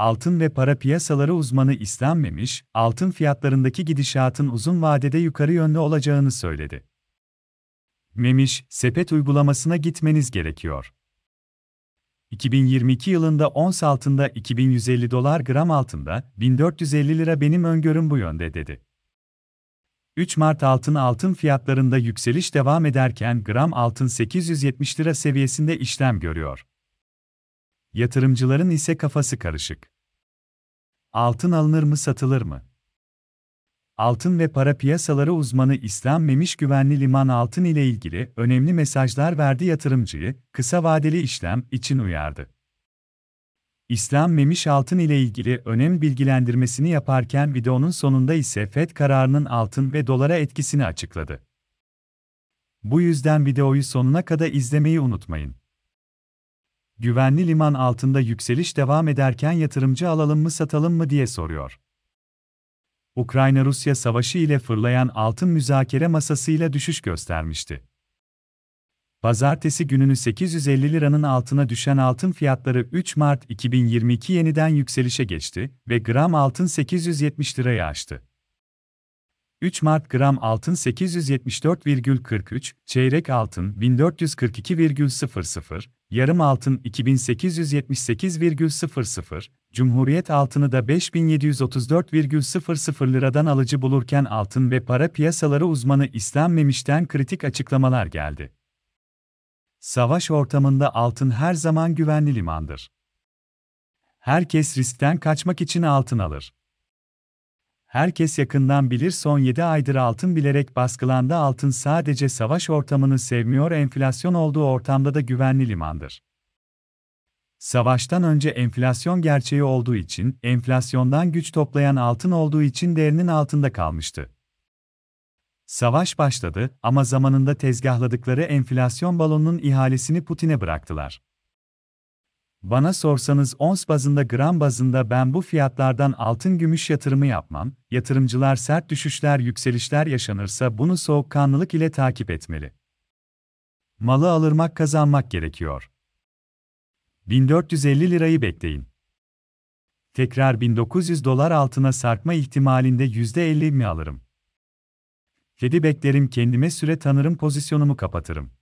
altın ve para piyasaları uzmanı İslam Memiş, altın fiyatlarındaki gidişatın uzun vadede yukarı yönlü olacağını söyledi. Memiş, sepet uygulamasına gitmeniz gerekiyor. 2022 yılında ons altında 2150 dolar gram altında 1450 lira benim öngörüm bu yönde dedi. 3 Mart altın altın fiyatlarında yükseliş devam ederken gram altın 870 lira seviyesinde işlem görüyor. Yatırımcıların ise kafası karışık. Altın alınır mı satılır mı? Altın ve para piyasaları uzmanı İslam Memiş Güvenli Liman Altın ile ilgili önemli mesajlar verdi yatırımcıyı, kısa vadeli işlem için uyardı. İslam Memiş Altın ile ilgili önem bilgilendirmesini yaparken videonun sonunda ise FED kararının altın ve dolara etkisini açıkladı. Bu yüzden videoyu sonuna kadar izlemeyi unutmayın güvenli liman altında yükseliş devam ederken yatırımcı alalım mı satalım mı diye soruyor. Ukrayna-Rusya savaşı ile fırlayan altın müzakere masasıyla düşüş göstermişti. Pazartesi gününü 850 liranın altına düşen altın fiyatları 3 Mart 2022 yeniden yükselişe geçti ve gram altın 870 liraya aştı. 3 Mart gram altın 874,43, çeyrek altın 1442,00, yarım altın 2878,00, Cumhuriyet altını da 5734,00 liradan alıcı bulurken altın ve para piyasaları uzmanı İslam Memiş'ten kritik açıklamalar geldi. Savaş ortamında altın her zaman güvenli limandır. Herkes riskten kaçmak için altın alır herkes yakından bilir son 7 aydır altın bilerek baskılandı altın sadece savaş ortamını sevmiyor enflasyon olduğu ortamda da güvenli limandır. Savaştan önce enflasyon gerçeği olduğu için, enflasyondan güç toplayan altın olduğu için değerinin altında kalmıştı. Savaş başladı ama zamanında tezgahladıkları enflasyon balonunun ihalesini Putin'e bıraktılar. Bana sorsanız ons bazında gram bazında ben bu fiyatlardan altın gümüş yatırımı yapmam, yatırımcılar sert düşüşler yükselişler yaşanırsa bunu soğukkanlılık ile takip etmeli. Malı alırmak kazanmak gerekiyor. 1450 lirayı bekleyin. Tekrar 1900 dolar altına sarkma ihtimalinde %50 mi alırım? Fedi beklerim kendime süre tanırım pozisyonumu kapatırım.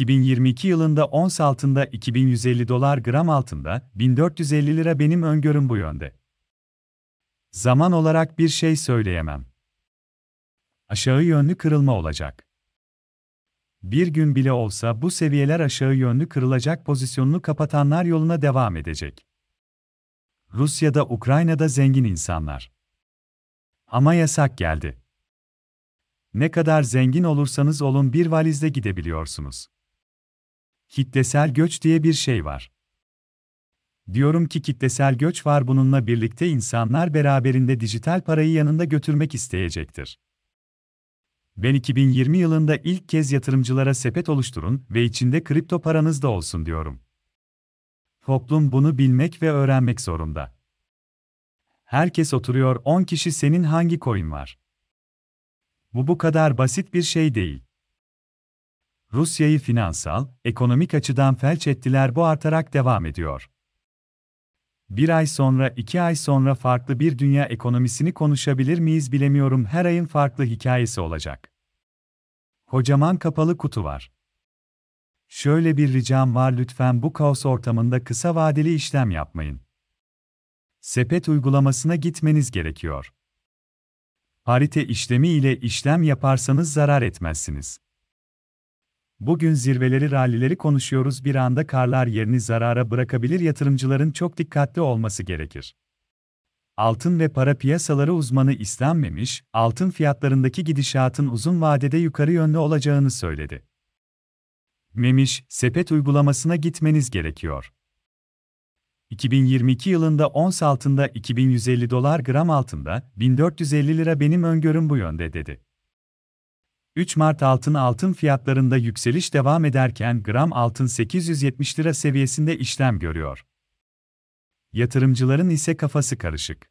2022 yılında ons altında 2150 dolar gram altında 1450 lira benim öngörüm bu yönde. Zaman olarak bir şey söyleyemem. Aşağı yönlü kırılma olacak. Bir gün bile olsa bu seviyeler aşağı yönlü kırılacak pozisyonunu kapatanlar yoluna devam edecek. Rusya'da Ukrayna'da zengin insanlar. Ama yasak geldi. Ne kadar zengin olursanız olun bir valizle gidebiliyorsunuz. Kitlesel göç diye bir şey var. Diyorum ki kitlesel göç var bununla birlikte insanlar beraberinde dijital parayı yanında götürmek isteyecektir. Ben 2020 yılında ilk kez yatırımcılara sepet oluşturun ve içinde kripto paranız da olsun diyorum. Toplum bunu bilmek ve öğrenmek zorunda. Herkes oturuyor 10 kişi senin hangi coin var? Bu bu kadar basit bir şey değil. Rusya'yı finansal, ekonomik açıdan felç ettiler bu artarak devam ediyor. Bir ay sonra, iki ay sonra farklı bir dünya ekonomisini konuşabilir miyiz bilemiyorum her ayın farklı hikayesi olacak. Kocaman kapalı kutu var. Şöyle bir ricam var lütfen bu kaos ortamında kısa vadeli işlem yapmayın. Sepet uygulamasına gitmeniz gerekiyor. Parite işlemi ile işlem yaparsanız zarar etmezsiniz. Bugün zirveleri rallileri konuşuyoruz bir anda karlar yerini zarara bırakabilir yatırımcıların çok dikkatli olması gerekir. Altın ve para piyasaları uzmanı istenmemiş, altın fiyatlarındaki gidişatın uzun vadede yukarı yönlü olacağını söyledi. Memiş, sepet uygulamasına gitmeniz gerekiyor. 2022 yılında ons altında 2150 dolar gram altında, 1450 lira benim öngörüm bu yönde dedi. 3 Mart altın altın fiyatlarında yükseliş devam ederken gram altın 870 lira seviyesinde işlem görüyor. Yatırımcıların ise kafası karışık.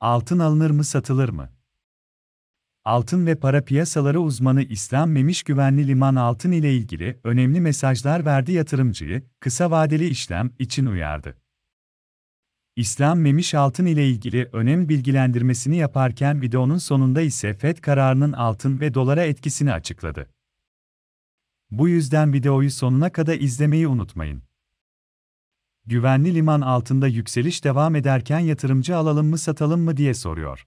Altın alınır mı satılır mı? Altın ve para piyasaları uzmanı İslam Memiş Güvenli Liman Altın ile ilgili önemli mesajlar verdi yatırımcıyı, kısa vadeli işlem için uyardı. İslam Memiş Altın ile ilgili önem bilgilendirmesini yaparken videonun sonunda ise FED kararının altın ve dolara etkisini açıkladı. Bu yüzden videoyu sonuna kadar izlemeyi unutmayın. Güvenli liman altında yükseliş devam ederken yatırımcı alalım mı satalım mı diye soruyor.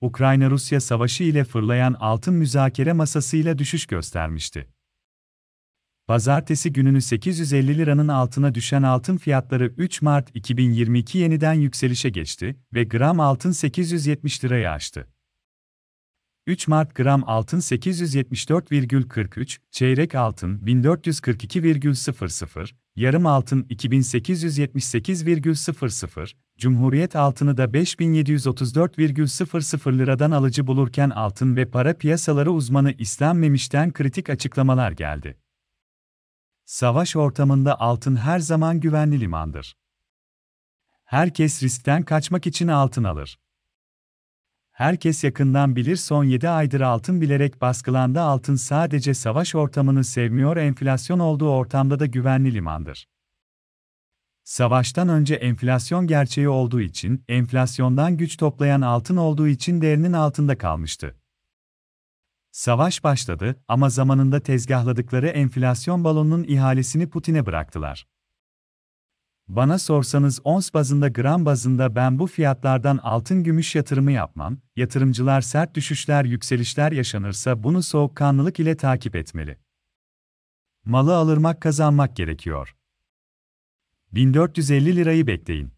Ukrayna-Rusya savaşı ile fırlayan altın müzakere masasıyla düşüş göstermişti. Pazartesi gününü 850 liranın altına düşen altın fiyatları 3 Mart 2022 yeniden yükselişe geçti ve gram altın 870 lirayı aştı. 3 Mart gram altın 874,43, çeyrek altın 1442,00, yarım altın 2878,00, Cumhuriyet altını da 5734,00 liradan alıcı bulurken altın ve para piyasaları uzmanı İslam Memiş'ten kritik açıklamalar geldi. Savaş ortamında altın her zaman güvenli limandır. Herkes riskten kaçmak için altın alır. Herkes yakından bilir son 7 aydır altın bilerek baskılandı altın sadece savaş ortamını sevmiyor enflasyon olduğu ortamda da güvenli limandır. Savaştan önce enflasyon gerçeği olduğu için, enflasyondan güç toplayan altın olduğu için değerinin altında kalmıştı. Savaş başladı ama zamanında tezgahladıkları enflasyon balonunun ihalesini Putin'e bıraktılar. Bana sorsanız ons bazında gram bazında ben bu fiyatlardan altın gümüş yatırımı yapmam, yatırımcılar sert düşüşler yükselişler yaşanırsa bunu soğukkanlılık ile takip etmeli. Malı alırmak kazanmak gerekiyor. 1450 lirayı bekleyin.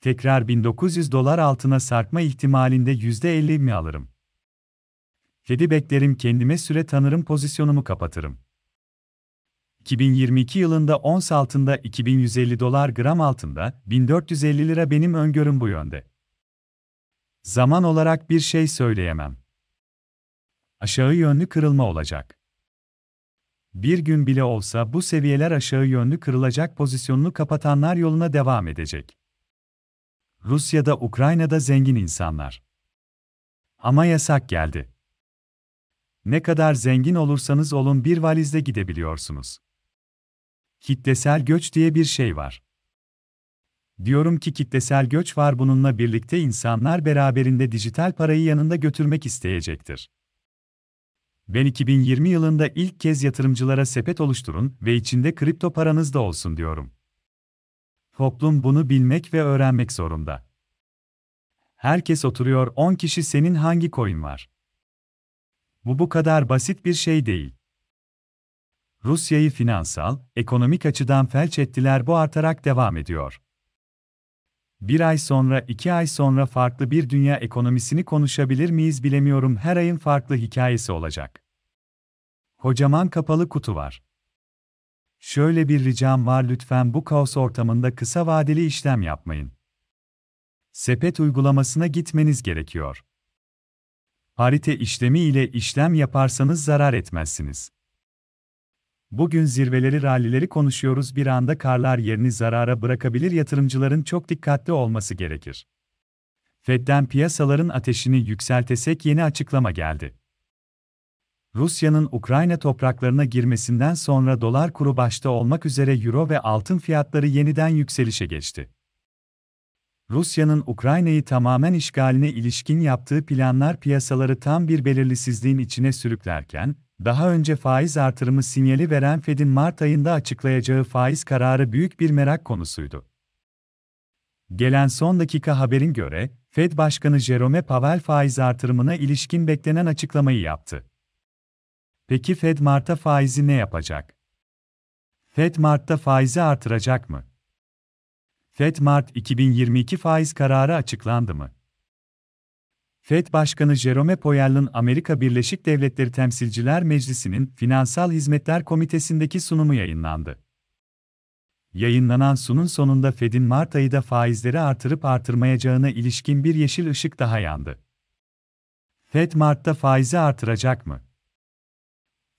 Tekrar 1900 dolar altına sarkma ihtimalinde %50 mi alırım? Kedi beklerim kendime süre tanırım pozisyonumu kapatırım. 2022 yılında ons altında 2150 dolar gram altında 1450 lira benim öngörüm bu yönde. Zaman olarak bir şey söyleyemem. Aşağı yönlü kırılma olacak. Bir gün bile olsa bu seviyeler aşağı yönlü kırılacak pozisyonunu kapatanlar yoluna devam edecek. Rusya'da Ukrayna'da zengin insanlar. Ama yasak geldi. Ne kadar zengin olursanız olun bir valizle gidebiliyorsunuz. Kitlesel göç diye bir şey var. Diyorum ki kitlesel göç var bununla birlikte insanlar beraberinde dijital parayı yanında götürmek isteyecektir. Ben 2020 yılında ilk kez yatırımcılara sepet oluşturun ve içinde kripto paranız da olsun diyorum. Toplum bunu bilmek ve öğrenmek zorunda. Herkes oturuyor 10 kişi senin hangi coin var? Bu bu kadar basit bir şey değil. Rusya'yı finansal, ekonomik açıdan felç ettiler bu artarak devam ediyor. Bir ay sonra, iki ay sonra farklı bir dünya ekonomisini konuşabilir miyiz bilemiyorum her ayın farklı hikayesi olacak. Kocaman kapalı kutu var. Şöyle bir ricam var lütfen bu kaos ortamında kısa vadeli işlem yapmayın. Sepet uygulamasına gitmeniz gerekiyor harita işlemi ile işlem yaparsanız zarar etmezsiniz. Bugün zirveleri rallileri konuşuyoruz bir anda karlar yerini zarara bırakabilir yatırımcıların çok dikkatli olması gerekir. Fed'den piyasaların ateşini yükseltesek yeni açıklama geldi. Rusya'nın Ukrayna topraklarına girmesinden sonra dolar kuru başta olmak üzere euro ve altın fiyatları yeniden yükselişe geçti. Rusya'nın Ukrayna'yı tamamen işgaline ilişkin yaptığı planlar piyasaları tam bir belirsizliğin içine sürüklerken, daha önce faiz artırımı sinyali veren Fed'in Mart ayında açıklayacağı faiz kararı büyük bir merak konusuydu. Gelen son dakika haberin göre, Fed Başkanı Jerome Powell faiz artırımına ilişkin beklenen açıklamayı yaptı. Peki Fed Mart'ta faizi ne yapacak? Fed Mart'ta faizi artıracak mı? FED Mart 2022 faiz kararı açıklandı mı? FED Başkanı Jerome Powell'ın Amerika Birleşik Devletleri Temsilciler Meclisi'nin Finansal Hizmetler Komitesi'ndeki sunumu yayınlandı. Yayınlanan sunun sonunda FED'in Mart ayı da faizleri artırıp artırmayacağına ilişkin bir yeşil ışık daha yandı. FED Mart'ta faizi artıracak mı?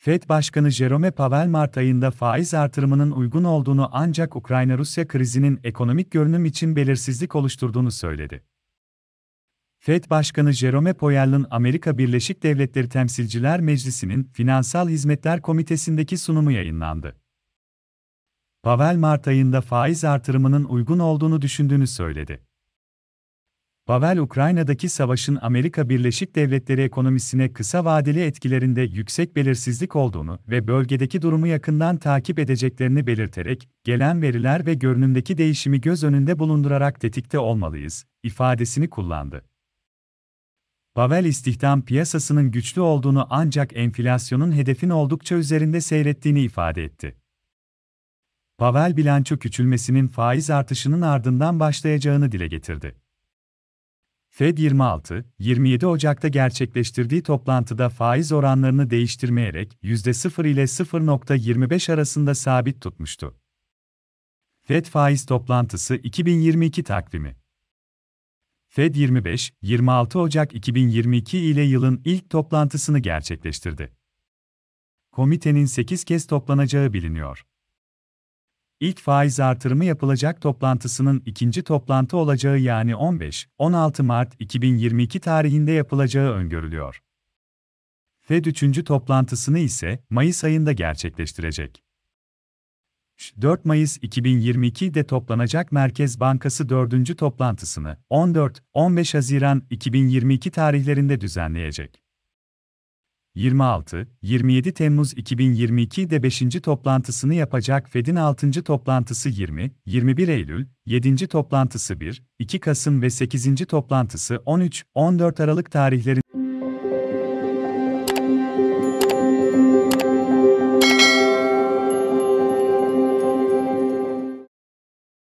FED Başkanı Jerome Powell Mart ayında faiz artırımının uygun olduğunu ancak Ukrayna-Rusya krizinin ekonomik görünüm için belirsizlik oluşturduğunu söyledi. FED Başkanı Jerome Powell'ın Amerika Birleşik Devletleri Temsilciler Meclisi'nin Finansal Hizmetler Komitesi'ndeki sunumu yayınlandı. Powell Mart ayında faiz artırımının uygun olduğunu düşündüğünü söyledi. Pavel Ukrayna'daki savaşın Amerika Birleşik Devletleri ekonomisine kısa vadeli etkilerinde yüksek belirsizlik olduğunu ve bölgedeki durumu yakından takip edeceklerini belirterek, gelen veriler ve görünümdeki değişimi göz önünde bulundurarak tetikte olmalıyız, ifadesini kullandı. Pavel istihdam piyasasının güçlü olduğunu ancak enflasyonun hedefin oldukça üzerinde seyrettiğini ifade etti. Pavel bilanço küçülmesinin faiz artışının ardından başlayacağını dile getirdi. Fed 26, 27 Ocak'ta gerçekleştirdiği toplantıda faiz oranlarını değiştirmeyerek %0 ile 0.25 arasında sabit tutmuştu. Fed faiz toplantısı 2022 takvimi. Fed 25, 26 Ocak 2022 ile yılın ilk toplantısını gerçekleştirdi. Komitenin 8 kez toplanacağı biliniyor. İlk faiz artırımı yapılacak toplantısının ikinci toplantı olacağı yani 15-16 Mart 2022 tarihinde yapılacağı öngörülüyor. Fed üçüncü toplantısını ise Mayıs ayında gerçekleştirecek. 4 Mayıs 2022'de toplanacak Merkez Bankası dördüncü toplantısını 14-15 Haziran 2022 tarihlerinde düzenleyecek. 26-27 Temmuz 2022'de 5. toplantısını yapacak Fed'in 6. toplantısı 20-21 Eylül, 7. toplantısı 1-2 Kasım ve 8. toplantısı 13-14 Aralık tarihlerinde